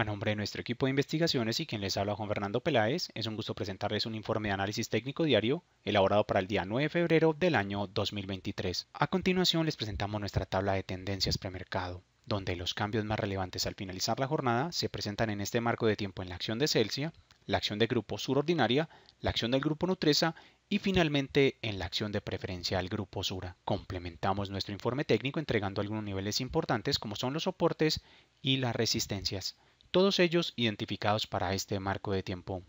A nombre de nuestro equipo de investigaciones y quien les habla Juan Fernando Peláez, es un gusto presentarles un informe de análisis técnico diario elaborado para el día 9 de febrero del año 2023. A continuación les presentamos nuestra tabla de tendencias premercado, donde los cambios más relevantes al finalizar la jornada se presentan en este marco de tiempo en la acción de Celsius, la acción de grupo Ordinaria, la acción del grupo Nutresa y finalmente en la acción de preferencia al grupo Sura. Complementamos nuestro informe técnico entregando algunos niveles importantes como son los soportes y las resistencias todos ellos identificados para este marco de tiempo.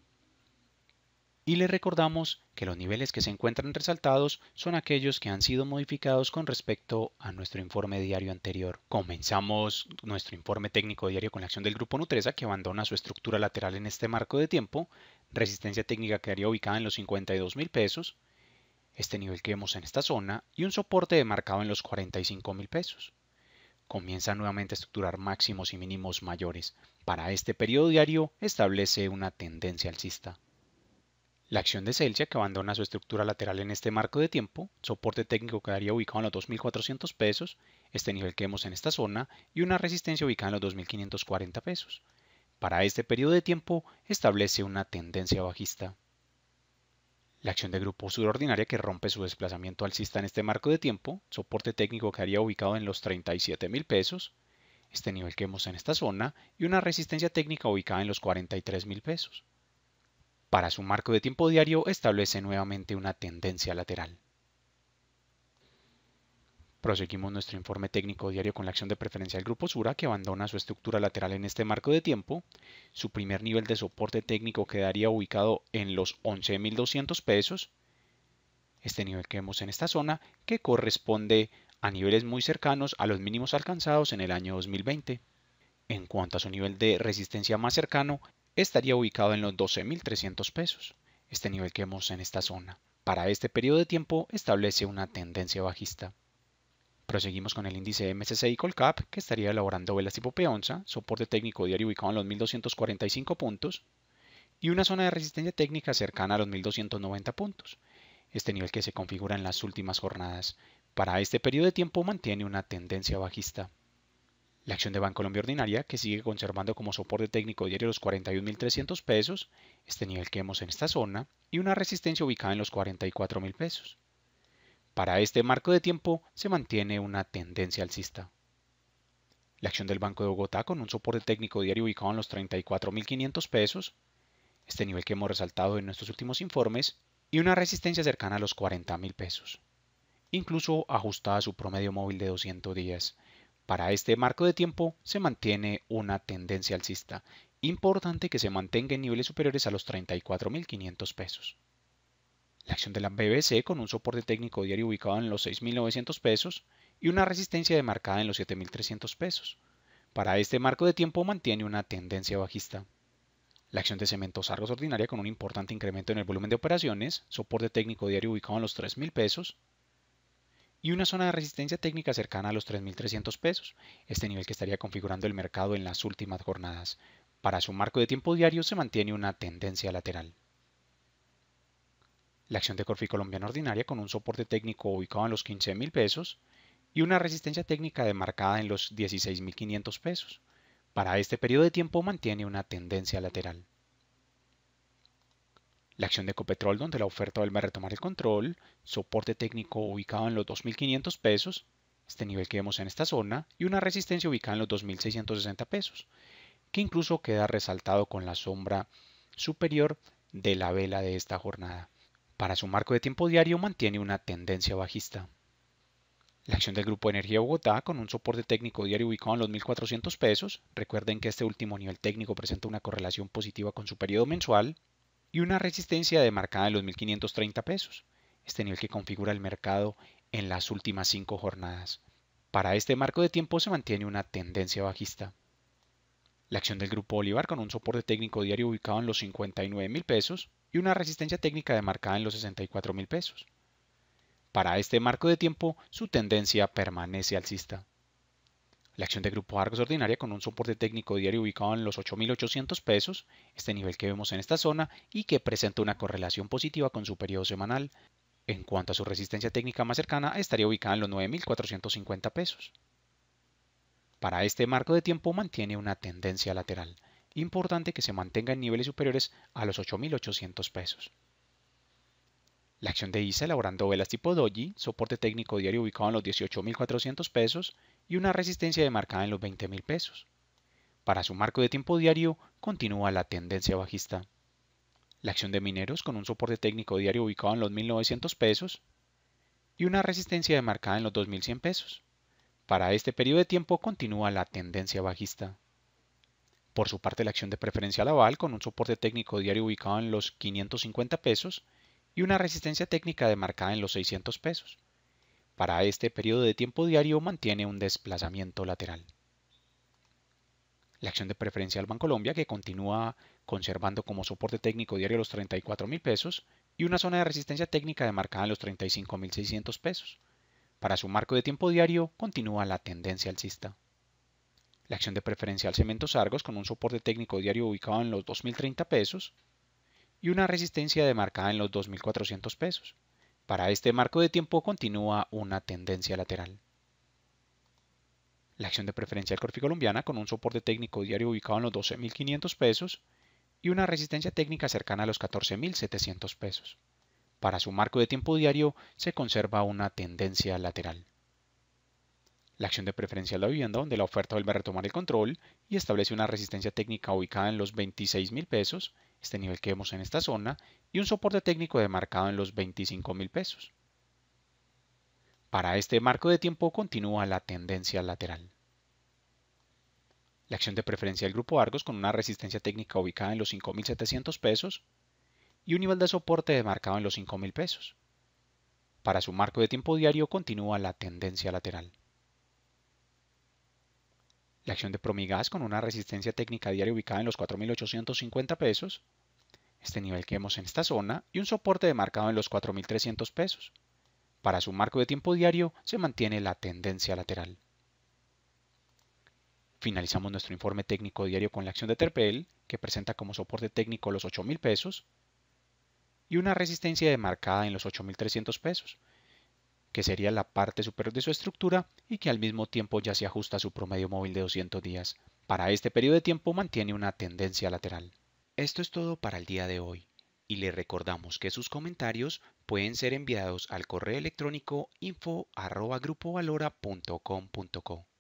Y le recordamos que los niveles que se encuentran resaltados son aquellos que han sido modificados con respecto a nuestro informe diario anterior. Comenzamos nuestro informe técnico diario con la acción del grupo Nutresa que abandona su estructura lateral en este marco de tiempo, resistencia técnica quedaría ubicada en los 52 mil pesos, este nivel que vemos en esta zona y un soporte demarcado en los 45 mil pesos comienza nuevamente a estructurar máximos y mínimos mayores. Para este periodo diario establece una tendencia alcista. La acción de Celsius que abandona su estructura lateral en este marco de tiempo, soporte técnico quedaría ubicado en los 2.400 pesos, este nivel que vemos en esta zona, y una resistencia ubicada en los 2.540 pesos. Para este periodo de tiempo establece una tendencia bajista. La acción de grupo subordinaria que rompe su desplazamiento alcista en este marco de tiempo, soporte técnico que haría ubicado en los 37 mil pesos, este nivel que vemos en esta zona, y una resistencia técnica ubicada en los 43 mil pesos. Para su marco de tiempo diario establece nuevamente una tendencia lateral. Proseguimos nuestro informe técnico diario con la acción de preferencia del grupo Sura que abandona su estructura lateral en este marco de tiempo. Su primer nivel de soporte técnico quedaría ubicado en los 11.200 pesos. Este nivel que vemos en esta zona que corresponde a niveles muy cercanos a los mínimos alcanzados en el año 2020. En cuanto a su nivel de resistencia más cercano, estaría ubicado en los 12.300 pesos. Este nivel que vemos en esta zona, para este periodo de tiempo, establece una tendencia bajista. Proseguimos con el índice MSCI Colcap, que estaría elaborando velas tipo P11, soporte técnico diario ubicado en los 1245 puntos y una zona de resistencia técnica cercana a los 1290 puntos. Este nivel que se configura en las últimas jornadas para este periodo de tiempo mantiene una tendencia bajista. La acción de Bancolombia Ordinaria, que sigue conservando como soporte técnico diario los 41.300 pesos, este nivel que vemos en esta zona, y una resistencia ubicada en los 44.000 pesos. Para este marco de tiempo se mantiene una tendencia alcista. La acción del Banco de Bogotá con un soporte técnico diario ubicado en los 34.500 pesos, este nivel que hemos resaltado en nuestros últimos informes, y una resistencia cercana a los 40.000 pesos, incluso ajustada a su promedio móvil de 200 días. Para este marco de tiempo se mantiene una tendencia alcista, importante que se mantenga en niveles superiores a los 34.500 pesos. La acción de la BBC con un soporte técnico diario ubicado en los 6.900 pesos y una resistencia demarcada en los 7.300 pesos. Para este marco de tiempo mantiene una tendencia bajista. La acción de cementos argos ordinaria con un importante incremento en el volumen de operaciones, soporte técnico diario ubicado en los 3.000 pesos y una zona de resistencia técnica cercana a los 3.300 pesos, este nivel que estaría configurando el mercado en las últimas jornadas. Para su marco de tiempo diario se mantiene una tendencia lateral la acción de Corfi Colombiana Ordinaria con un soporte técnico ubicado en los 15 mil pesos y una resistencia técnica demarcada en los $16,500, pesos. Para este periodo de tiempo mantiene una tendencia lateral. La acción de Copetrol donde la oferta vuelve a retomar el control, soporte técnico ubicado en los 2.500 pesos, este nivel que vemos en esta zona, y una resistencia ubicada en los 2.660 pesos, que incluso queda resaltado con la sombra superior de la vela de esta jornada. Para su marco de tiempo diario mantiene una tendencia bajista. La acción del Grupo Energía Bogotá, con un soporte técnico diario ubicado en los 1.400 pesos, recuerden que este último nivel técnico presenta una correlación positiva con su periodo mensual, y una resistencia demarcada en los 1.530 pesos, este nivel que configura el mercado en las últimas cinco jornadas. Para este marco de tiempo se mantiene una tendencia bajista. La acción del Grupo Bolívar con un soporte técnico diario ubicado en los 59,000 pesos y una resistencia técnica demarcada en los 64 mil pesos. Para este marco de tiempo, su tendencia permanece alcista. La acción de Grupo Argos ordinaria con un soporte técnico diario ubicado en los 8.800 pesos, este nivel que vemos en esta zona y que presenta una correlación positiva con su periodo semanal. En cuanto a su resistencia técnica más cercana, estaría ubicada en los 9.450 pesos. Para este marco de tiempo mantiene una tendencia lateral importante que se mantenga en niveles superiores a los 8.800 pesos. La acción de ISA elaborando velas tipo Doji, soporte técnico diario ubicado en los 18.400 pesos y una resistencia demarcada en los 20.000 pesos. Para su marco de tiempo diario continúa la tendencia bajista. La acción de mineros con un soporte técnico diario ubicado en los 1.900 pesos y una resistencia demarcada en los 2.100 pesos. Para este periodo de tiempo continúa la tendencia bajista. Por su parte, la acción de preferencia Laval, con un soporte técnico diario ubicado en los 550 pesos y una resistencia técnica demarcada en los 600 pesos. Para este periodo de tiempo diario mantiene un desplazamiento lateral. La acción de preferencia al Colombia, que continúa conservando como soporte técnico diario los 34 mil pesos y una zona de resistencia técnica demarcada en los 35,600 pesos. Para su marco de tiempo diario continúa la tendencia alcista la acción de preferencial Cementos Argos con un soporte técnico diario ubicado en los 2.030 pesos y una resistencia demarcada en los 2.400 pesos. Para este marco de tiempo continúa una tendencia lateral. La acción de Preferencia Corfi Colombiana con un soporte técnico diario ubicado en los 12.500 pesos y una resistencia técnica cercana a los 14.700 pesos. Para su marco de tiempo diario se conserva una tendencia lateral. La acción de preferencia de la vivienda donde la oferta vuelve a retomar el control y establece una resistencia técnica ubicada en los 26 pesos, este nivel que vemos en esta zona, y un soporte técnico demarcado en los 25 pesos. Para este marco de tiempo continúa la tendencia lateral. La acción de preferencia del grupo Argos con una resistencia técnica ubicada en los 5.700 pesos y un nivel de soporte demarcado en los 5.000 pesos. Para su marco de tiempo diario continúa la tendencia lateral la acción de Promigas con una resistencia técnica diaria ubicada en los 4.850 pesos, este nivel que vemos en esta zona, y un soporte demarcado en los 4.300 pesos. Para su marco de tiempo diario se mantiene la tendencia lateral. Finalizamos nuestro informe técnico diario con la acción de Terpel, que presenta como soporte técnico los 8.000 pesos y una resistencia demarcada en los 8.300 pesos, que sería la parte superior de su estructura y que al mismo tiempo ya se ajusta a su promedio móvil de 200 días. Para este periodo de tiempo mantiene una tendencia lateral. Esto es todo para el día de hoy y le recordamos que sus comentarios pueden ser enviados al correo electrónico info@grupovalora.com.co.